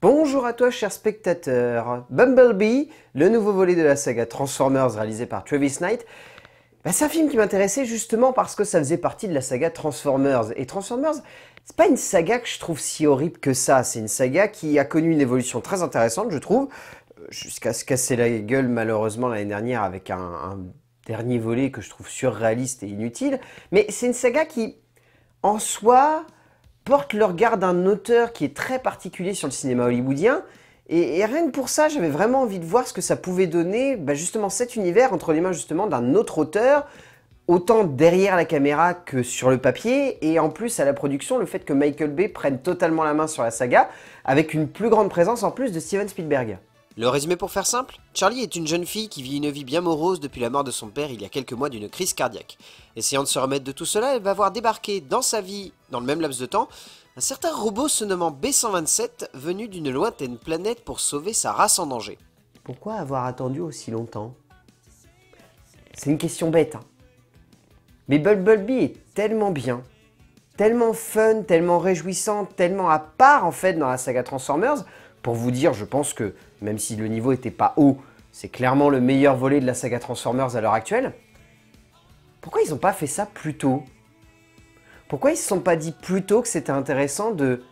Bonjour à toi chers spectateurs, Bumblebee, le nouveau volet de la saga Transformers réalisé par Travis Knight, bah, c'est un film qui m'intéressait justement parce que ça faisait partie de la saga Transformers. Et Transformers, c'est pas une saga que je trouve si horrible que ça, c'est une saga qui a connu une évolution très intéressante je trouve, jusqu'à se casser la gueule malheureusement l'année dernière avec un dernier volet que je trouve surréaliste et inutile, mais c'est une saga qui en soi porte le regard d'un auteur qui est très particulier sur le cinéma hollywoodien. Et, rien que pour ça, j'avais vraiment envie de voir ce que ça pouvait donner, bah, justement cet univers entre les mains justement d'un autre auteur, autant derrière la caméra que sur le papier, et en plus à la production, le fait que Michael Bay prenne totalement la main sur la saga, avec une plus grande présence en plus de Steven Spielberg. Le résumé pour faire simple Charlie est une jeune fille qui vit une vie bien morose depuis la mort de son père il y a quelques mois d'une crise cardiaque. Essayant de se remettre de tout cela, elle va voir débarquer dans sa vie, dans le même laps de temps, un certain robot se nommant B127 venu d'une lointaine planète pour sauver sa race en danger. Pourquoi avoir attendu aussi longtemps C'est une question bête. Hein. Mais Bumblebee est tellement bien, tellement fun, tellement réjouissant, tellement à part en fait dans la saga Transformers pour vous dire, je pense que même si le niveau était pas haut, c'est clairement le meilleur volet de la saga Transformers à l'heure actuelle. Pourquoi ils n'ont pas fait ça plus tôt Pourquoi ils se sont pas dit plus tôt que c'était intéressant de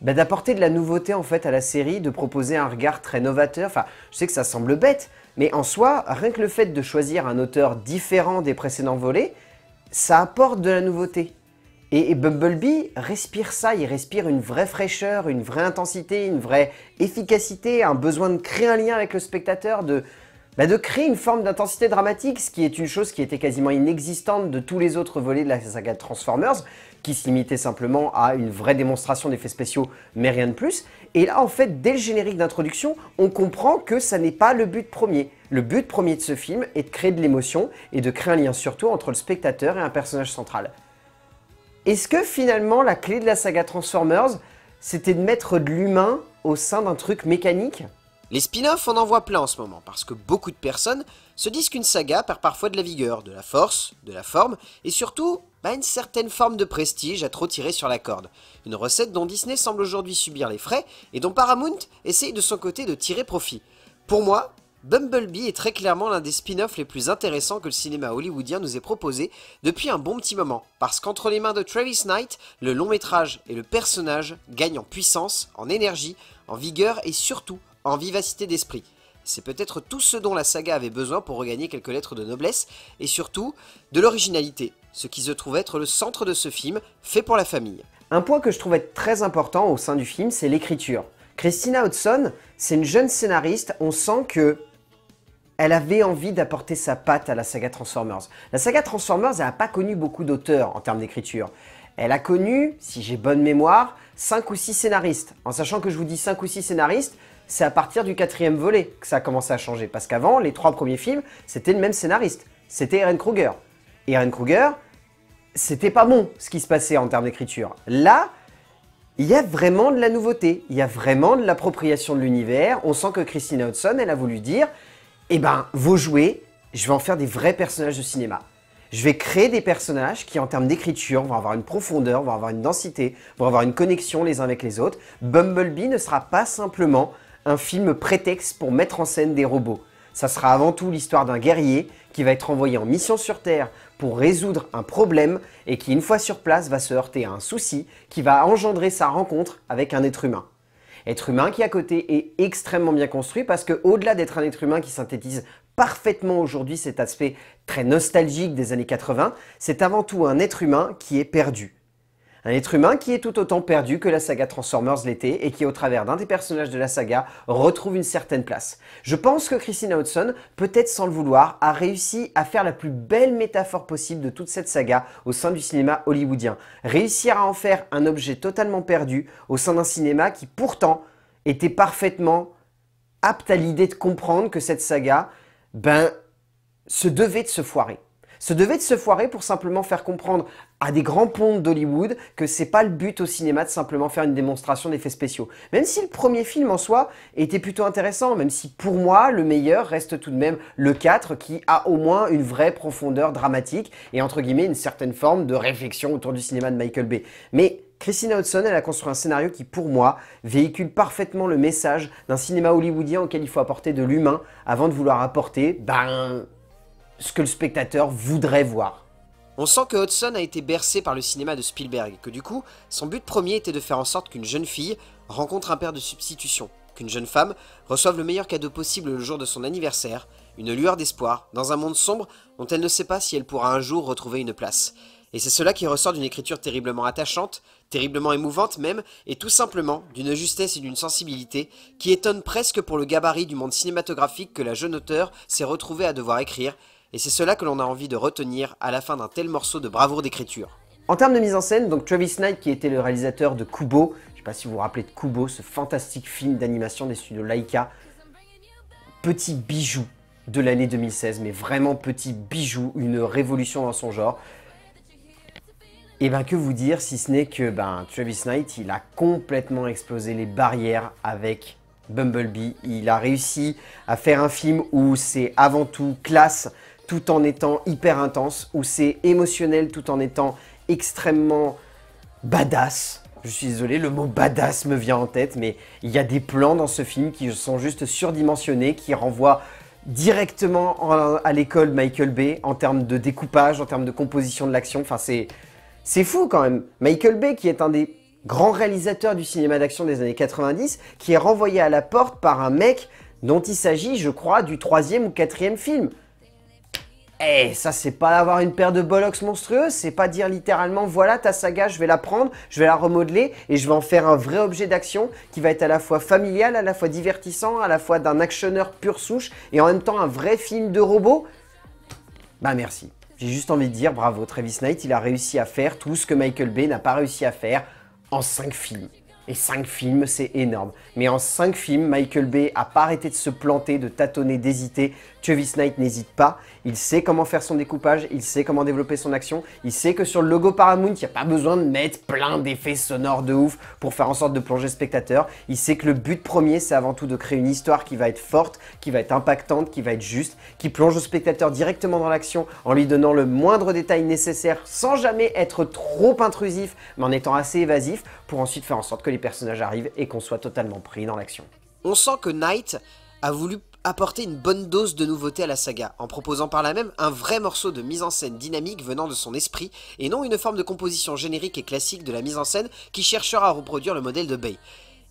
bah, d'apporter de la nouveauté en fait à la série, de proposer un regard très novateur. Enfin, je sais que ça semble bête, mais en soi, rien que le fait de choisir un auteur différent des précédents volets, ça apporte de la nouveauté. Et, Bumblebee respire ça, il respire une vraie fraîcheur, une vraie intensité, une vraie efficacité, un besoin de créer un lien avec le spectateur, de, bah, créer une forme d'intensité dramatique, ce qui est une chose qui était quasiment inexistante de tous les autres volets de la saga Transformers, qui s'imitait simplement à une vraie démonstration d'effets spéciaux, mais rien de plus. Et là, en fait, dès le générique d'introduction, on comprend que ça n'est pas le but premier. Le but premier de ce film est de créer de l'émotion et de créer un lien surtout entre le spectateur et un personnage central. Est-ce que finalement la clé de la saga Transformers, c'était de mettre de l'humain au sein d'un truc mécanique Les spin-offs, on en voit plein en ce moment, parce que beaucoup de personnes se disent qu'une saga perd parfois de la vigueur, de la force, de la forme, et surtout pas une certaine forme de prestige à trop tirer sur la corde. Une recette dont Disney semble aujourd'hui subir les frais, et dont Paramount essaye de son côté de tirer profit. Pour moi, Bumblebee est très clairement l'un des spin-offs les plus intéressants que le cinéma hollywoodien nous ait proposé depuis un bon petit moment, parce qu'entre les mains de Travis Knight, le long métrage et le personnage gagnent en puissance, en énergie, en vigueur et surtout en vivacité d'esprit. C'est peut-être tout ce dont la saga avait besoin pour regagner quelques lettres de noblesse, et surtout de l'originalité, ce qui se trouve être le centre de ce film, fait pour la famille. Un point que je trouve être très important au sein du film, c'est l'écriture. Christina Hudson, c'est une jeune scénariste, on sent que elle avait envie d'apporter sa patte à la saga Transformers. La saga Transformers n'a pas connu beaucoup d'auteurs en termes d'écriture. Elle a connu, si j'ai bonne mémoire, 5 ou 6 scénaristes. En sachant que je vous dis 5 ou 6 scénaristes, c'est à partir du quatrième volet que ça a commencé à changer. Parce qu'avant, les trois premiers films, c'était le même scénariste. C'était Eren Kruger. Et Aaron Kruger, c'était pas bon ce qui se passait en termes d'écriture. Là, il y a vraiment de la nouveauté, il y a vraiment de l'appropriation de l'univers. On sent que Christina Hudson, elle a voulu dire Eh ben, vos jouets, je vais en faire des vrais personnages de cinéma. Je vais créer des personnages qui, en termes d'écriture, vont avoir une profondeur, vont avoir une densité, vont avoir une connexion les uns avec les autres. Bumblebee ne sera pas simplement un film prétexte pour mettre en scène des robots. Ça sera avant tout l'histoire d'un guerrier qui va être envoyé en mission sur Terre pour résoudre un problème et qui, une fois sur place, va se heurter à un souci qui va engendrer sa rencontre avec un être humain. Être humain qui, à côté, est extrêmement bien construit parce que, au-delà d'être un être humain qui synthétise parfaitement aujourd'hui cet aspect très nostalgique des années 80, c'est avant tout un être humain qui est perdu un être humain qui est tout autant perdu que la saga Transformers l'était et qui, au travers d'un des personnages de la saga, retrouve une certaine place. Je pense que Christina Hudson, peut-être sans le vouloir, a réussi à faire la plus belle métaphore possible de toute cette saga au sein du cinéma hollywoodien. Réussir à en faire un objet totalement perdu au sein d'un cinéma qui pourtant était parfaitement apte à l'idée de comprendre que cette saga, ben, se devait de se foirer se devait de se foirer pour simplement faire comprendre à des grands pontes d'Hollywood que c'est pas le but au cinéma de simplement faire une démonstration d'effets spéciaux. Même si le premier film en soi était plutôt intéressant, même si pour moi le meilleur reste tout de même le 4 qui a au moins une vraie profondeur dramatique et entre guillemets une certaine forme de réflexion autour du cinéma de Michael Bay. Mais Christina Hudson, elle a construit un scénario qui, pour moi, véhicule parfaitement le message d'un cinéma hollywoodien auquel il faut apporter de l'humain avant de vouloir apporter, ben, ce que le spectateur voudrait voir. On sent que Hudson a été bercé par le cinéma de Spielberg, que du coup, son but premier était de faire en sorte qu'une jeune fille rencontre un père de substitution, qu'une jeune femme reçoive le meilleur cadeau possible le jour de son anniversaire, une lueur d'espoir, dans un monde sombre dont elle ne sait pas si elle pourra un jour retrouver une place. Et c'est cela qui ressort d'une écriture terriblement attachante, terriblement émouvante même, et tout simplement d'une justesse et d'une sensibilité qui étonne presque pour le gabarit du monde cinématographique que la jeune auteure s'est retrouvée à devoir écrire et c'est cela que l'on a envie de retenir à la fin d'un tel morceau de bravoure d'écriture. En termes de mise en scène, donc Travis Knight, qui était le réalisateur de Kubo, je ne sais pas si vous vous rappelez de Kubo, ce fantastique film d'animation des studios Laika, petit bijou de l'année 2016, mais vraiment petit bijou, une révolution dans son genre. Et eh bien que vous dire si ce n'est que ben, Travis Knight, il a complètement explosé les barrières avec Bumblebee. Il a réussi à faire un film où c'est avant tout classe, tout en étant hyper intense, où c'est émotionnel tout en étant extrêmement badass. Je suis désolé, le mot badass me vient en tête, mais il y a des plans dans ce film qui sont juste surdimensionnés, qui renvoient directement à l'école Michael Bay en termes de découpage, en termes de composition de l'action. Enfin, c'est, c'est fou quand même. Michael Bay, qui est un des grands réalisateurs du cinéma d'action des années 90, qui est renvoyé à la porte par un mec dont il s'agit, je crois, du troisième ou quatrième film. Eh, ça, c'est pas avoir une paire de bollocks monstrueux, c'est pas dire littéralement voilà ta saga, je vais la prendre, je vais la remodeler et je vais en faire un vrai objet d'action qui va être à la fois familial, à la fois divertissant, à la fois d'un actionneur pur souche et en même temps un vrai film de robot. Bah merci. J'ai juste envie de dire bravo, Travis Knight, il a réussi à faire tout ce que Michael Bay n'a pas réussi à faire en cinq films. Et cinq films, c'est énorme. Mais en cinq films, Michael Bay a pas arrêté de se planter, de tâtonner, d'hésiter. Chevis Knight n'hésite pas, il sait comment faire son découpage, il sait comment développer son action, il sait que sur le logo Paramount, il n'y a pas besoin de mettre plein d'effets sonores de ouf pour faire en sorte de plonger le spectateur, il sait que le but premier, c'est avant tout de créer une histoire qui va être forte, qui va être impactante, qui va être juste, qui plonge le spectateur directement dans l'action en lui donnant le moindre détail nécessaire sans jamais être trop intrusif, mais en étant assez évasif pour ensuite faire en sorte que les personnages arrivent et qu'on soit totalement pris dans l'action. On sent que Knight a voulu apporter une bonne dose de nouveauté à la saga, en proposant par là même un vrai morceau de mise en scène dynamique venant de son esprit, et non une forme de composition générique et classique de la mise en scène qui cherchera à reproduire le modèle de Bay.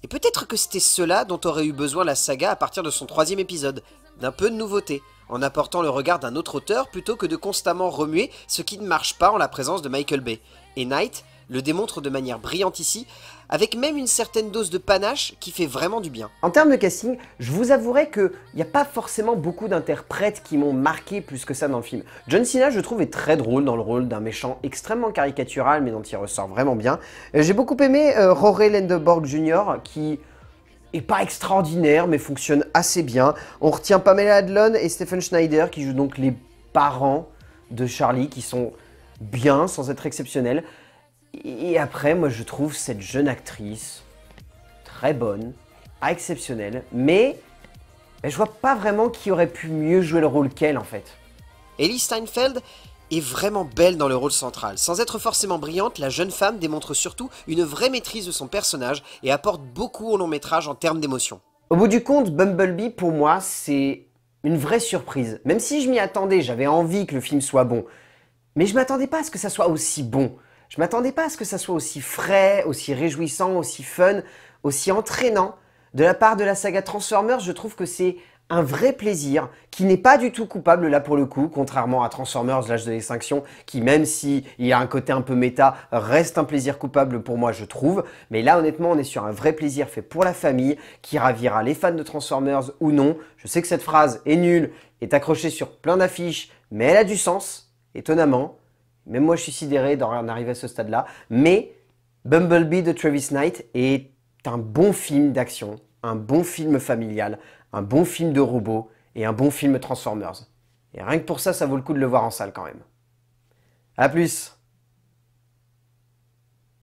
Et peut-être que c'était cela dont aurait eu besoin la saga à partir de son troisième épisode, d'un peu de nouveauté, en apportant le regard d'un autre auteur plutôt que de constamment remuer ce qui ne marche pas en la présence de Michael Bay. Et Knight, le démontre de manière brillante ici, avec même une certaine dose de panache qui fait vraiment du bien. En termes de casting, je vous avouerai qu'il n'y a pas forcément beaucoup d'interprètes qui m'ont marqué plus que ça dans le film. John Cena, je trouve, est très drôle dans le rôle d'un méchant extrêmement caricatural, mais dont il ressort vraiment bien. Euh, j'ai beaucoup aimé euh, Rory Lendeborg Jr., qui est pas extraordinaire, mais fonctionne assez bien. On retient Pamela Adlon et Stephen Schneider, qui jouent donc les parents de Charlie, qui sont bien, sans être exceptionnels. Et après, moi je trouve cette jeune actrice très bonne, exceptionnelle, mais ben, je vois pas vraiment qui aurait pu mieux jouer le rôle qu'elle en fait. Ellie Steinfeld est vraiment belle dans le rôle central. Sans être forcément brillante, la jeune femme démontre surtout une vraie maîtrise de son personnage et apporte beaucoup au long métrage en termes d'émotion. Au bout du compte, Bumblebee pour moi c'est une vraie surprise. Même si je m'y attendais, j'avais envie que le film soit bon. Mais je m'attendais pas à ce que ça soit aussi bon. Je m'attendais pas à ce que ça soit aussi frais, aussi réjouissant, aussi fun, aussi entraînant. De la part de la saga Transformers, je trouve que c'est un vrai plaisir qui n'est pas du tout coupable là pour le coup, contrairement à Transformers l'âge de l'extinction qui même s'il il a un côté un peu méta reste un plaisir coupable pour moi je trouve, mais là honnêtement on est sur un vrai plaisir fait pour la famille qui ravira les fans de Transformers ou non. Je sais que cette phrase est nulle, est accrochée sur plein d'affiches, mais elle a du sens étonnamment. Même moi, je suis sidéré d'en arriver à ce stade-là. Mais Bumblebee de Travis Knight est un bon film d'action, un bon film familial, un bon film de robot et un bon film Transformers. Et rien que pour ça, ça vaut le coup de le voir en salle quand même. A plus